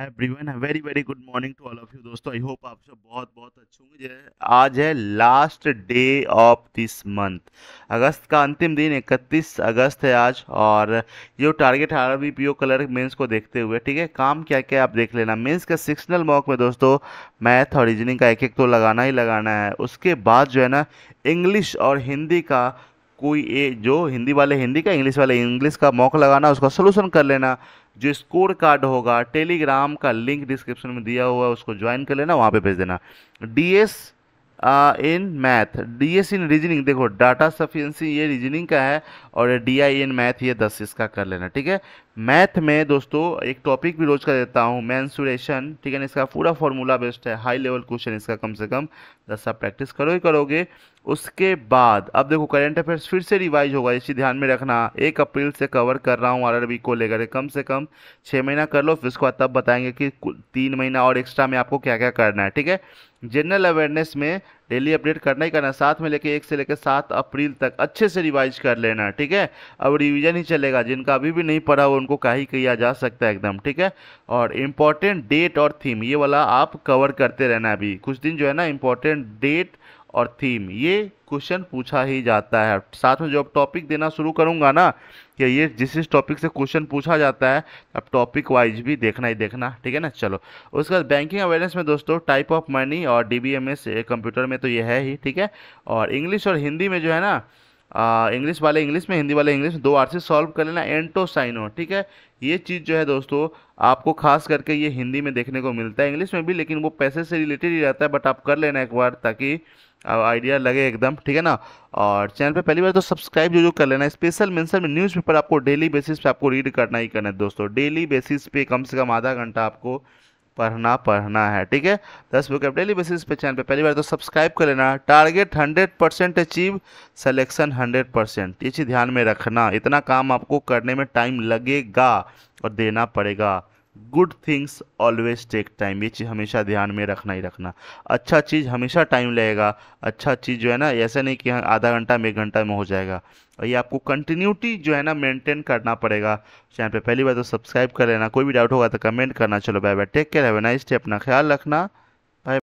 everyone very very good morning to all of you दोस्तों I hope आप सब बहुत बहुत अच्छे होंगे आज है last day of this month अगस्त का अंतिम दिन 31 अगस्त है आज और ये target R B P O clerk mains को देखते हुए ठीक है काम क्या क्या आप देख लेना मेंस का सिक्सनल मॉक में दोस्तों मैथ और रीजनिंग का एक एक तो लगाना ही लगाना है उसके बाद जो है ना इंग्लिश और हिंदी का कोई ए जो हिंदी वाले हिंदी का इंग्लिश वाले इंग्लिश का मॉक लगाना उसका सोल्यूशन कर लेना जो स्कोर कार्ड होगा टेलीग्राम का लिंक डिस्क्रिप्शन में दिया हुआ है उसको ज्वाइन कर लेना वहाँ पे भेज देना DS in math DS in reasoning देखो डाटा सफिशेंसी ये रीजनिंग का है और डी आई इन मैथ ये दस इसका कर लेना ठीक है मैथ में दोस्तों एक टॉपिक भी रोज का देता हूँ मैंसुरेशन ठीक है ना इसका पूरा फॉर्मूला बेस्ट है हाई लेवल क्वेश्चन इसका कम से कम दस आप प्रैक्टिस करो ही करोगे उसके बाद अब देखो करंट अफेयर्स फिर से रिवाइज होगा इसी ध्यान में रखना एक अप्रैल से कवर कर रहा हूँ आर को लेकर कम से कम छः महीना कर लो फिर उसके बाद तब बताएंगे कि तीन महीना और एक्स्ट्रा में आपको क्या क्या करना है ठीक है जनरल अवेयरनेस में डेली अपडेट करना ही करना साथ में लेके एक से लेकर सात अप्रैल तक अच्छे से रिवाइज कर लेना ठीक है अब रिविजन ही चलेगा जिनका अभी भी नहीं पढ़ा वो उनको का ही किया जा सकता है एकदम ठीक है और इम्पॉर्टेंट डेट और थीम ये वाला आप कवर करते रहना अभी कुछ दिन जो है ना इम्पॉर्टेंट डेट और थीम ये क्वेश्चन पूछा ही जाता है साथ में जो अब टॉपिक देना शुरू करूँगा ना कि ये जिस जिस टॉपिक से क्वेश्चन पूछा जाता है अब टॉपिक वाइज भी देखना ही देखना ठीक है ना चलो उसके बाद बैंकिंग अवेयरनेस में दोस्तों टाइप ऑफ मनी और डी कंप्यूटर में तो ये है ही ठीक है और इंग्लिश और हिंदी में जो है ना इंग्लिश वाले इंग्लिश में हिंदी वाले इंग्लिश में दो आर से सॉल्व कर लेना एंटो साइन हो ठीक है ये चीज़ जो है दोस्तों आपको खास करके ये हिंदी में देखने को मिलता है इंग्लिश में भी लेकिन वो पैसे से रिलेटेड ही रहता है बट आप कर लेना एक बार ताकि आइडिया लगे एकदम ठीक है ना और चैनल पे पहली बार तो सब्सक्राइब जो जो कर लेना स्पेशल मेंशन में न्यूज़पेपर आपको डेली बेसिस पे आपको रीड करना ही करना है दोस्तों डेली बेसिस पे कम से कम आधा घंटा आपको पढ़ना पढ़ना है ठीक है दस बुक अब डेली बेसिस पे चैनल पे पहली बार तो सब्सक्राइब कर लेना target hundred percent achieve selection hundred percent ये चीज़ ध्यान में रखना इतना काम आपको करने में टाइम लगेगा और देना पड़ेगा good things always take time ये चीज़ हमेशा ध्यान में रखना ही रखना अच्छा चीज़ हमेशा टाइम लगेगा अच्छा चीज़ जो है ना ऐसा नहीं कि हाँ, आधा घंटा में एक घंटा में हो जाएगा और ये आपको कंटिन्यूटी जो है ना मेंटेन करना पड़ेगा चैनल पे पहली बार तो सब्सक्राइब कर लेना कोई भी डाउट होगा तो कमेंट करना चलो bye bye take care have nice day अपना ख्याल रखना